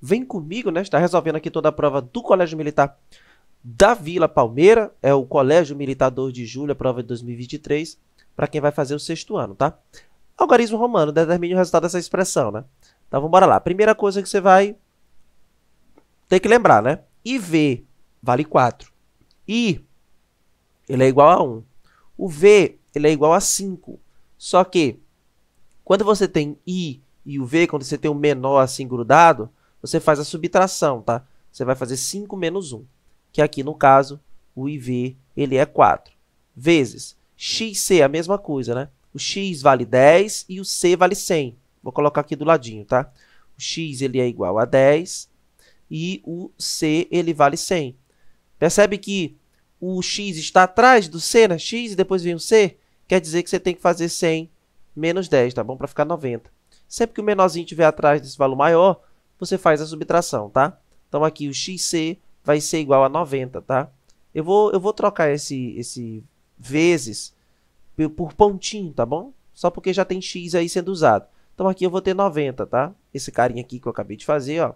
Vem comigo, né? Está resolvendo aqui toda a prova do Colégio Militar da Vila Palmeira. É o Colégio Militar 2 de Julho, a prova de 2023, para quem vai fazer o sexto ano, tá? Algarismo romano, determine o resultado dessa expressão, né? Então, vamos lá. Primeira coisa que você vai ter que lembrar, né? IV vale 4. I, ele é igual a 1. O V, ele é igual a 5. Só que, quando você tem I e o V, quando você tem o um menor assim grudado, você faz a subtração, tá? Você vai fazer 5 menos 1, que aqui no caso o IV ele é 4, vezes XC, é a mesma coisa, né? O X vale 10 e o C vale 100. Vou colocar aqui do ladinho, tá? O X ele é igual a 10 e o C ele vale 100. Percebe que o X está atrás do C, né? X e depois vem o C, quer dizer que você tem que fazer 100 menos 10, tá bom? Para ficar 90. Sempre que o menorzinho estiver atrás desse valor maior, você faz a subtração, tá? Então aqui o xc vai ser igual a 90, tá? Eu vou, eu vou trocar esse, esse vezes por pontinho, tá bom? Só porque já tem x aí sendo usado. Então aqui eu vou ter 90, tá? Esse carinha aqui que eu acabei de fazer, ó.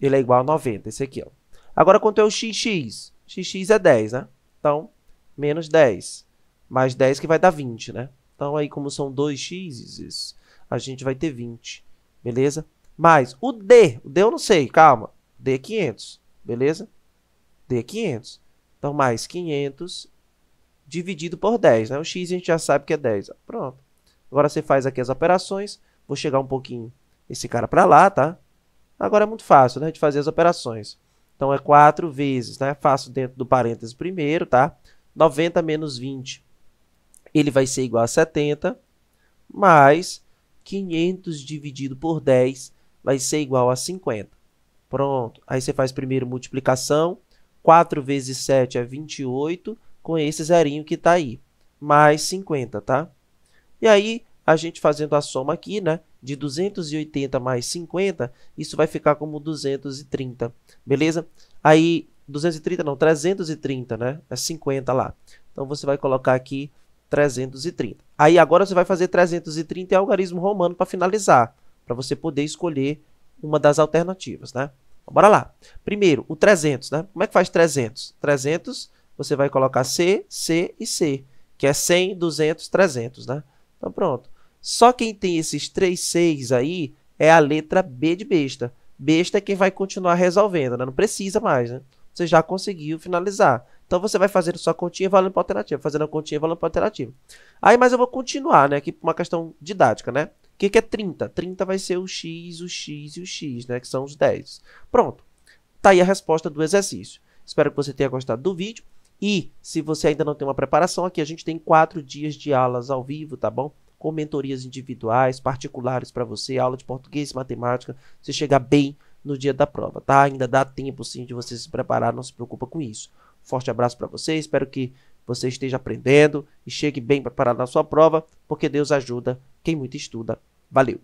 Ele é igual a 90, esse aqui, ó. Agora quanto é o xx? xx é 10, né? Então, menos 10. Mais 10 que vai dar 20, né? Então aí como são 2 x's, a gente vai ter 20, beleza? mais o D. O D eu não sei, calma. D é 500, beleza? D é 500. Então, mais 500 dividido por 10, né? O x a gente já sabe que é 10. Pronto. Agora você faz aqui as operações. Vou chegar um pouquinho esse cara para lá, tá? Agora é muito fácil, né? De fazer as operações. Então, é 4 vezes, né? Faço dentro do parênteses primeiro, tá? 90 menos 20. Ele vai ser igual a 70, mais 500 dividido por 10, vai ser igual a 50. Pronto. Aí você faz primeiro multiplicação. 4 vezes 7 é 28, com esse zerinho que está aí. Mais 50, tá? E aí, a gente fazendo a soma aqui, né? De 280 mais 50, isso vai ficar como 230, beleza? Aí, 230 não, 330, né? É 50 lá. Então, você vai colocar aqui 330. Aí, agora você vai fazer 330 em algarismo romano para finalizar para você poder escolher uma das alternativas, né? Então, bora lá. Primeiro, o 300, né? Como é que faz 300? 300, você vai colocar C, C e C, que é 100, 200, 300, né? Então, pronto. Só quem tem esses três Cs aí é a letra B de besta. Besta é quem vai continuar resolvendo, né? Não precisa mais, né? Você já conseguiu finalizar. Então você vai fazer sua continha valendo para alternativa, fazendo a continha valendo para alternativa. Aí, mas eu vou continuar, né? Aqui uma questão didática, né? que, que é 30? 30 vai ser o x, o x e o x, né? Que são os 10. Pronto. Está aí a resposta do exercício. Espero que você tenha gostado do vídeo. E se você ainda não tem uma preparação, aqui a gente tem quatro dias de aulas ao vivo, tá bom? Com mentorias individuais, particulares para você, aula de português e matemática, você chegar bem no dia da prova, tá? Ainda dá tempo sim de você se preparar, não se preocupa com isso. Forte abraço para você, espero que você esteja aprendendo e chegue bem preparado na sua prova, porque Deus ajuda quem muito estuda Valeu!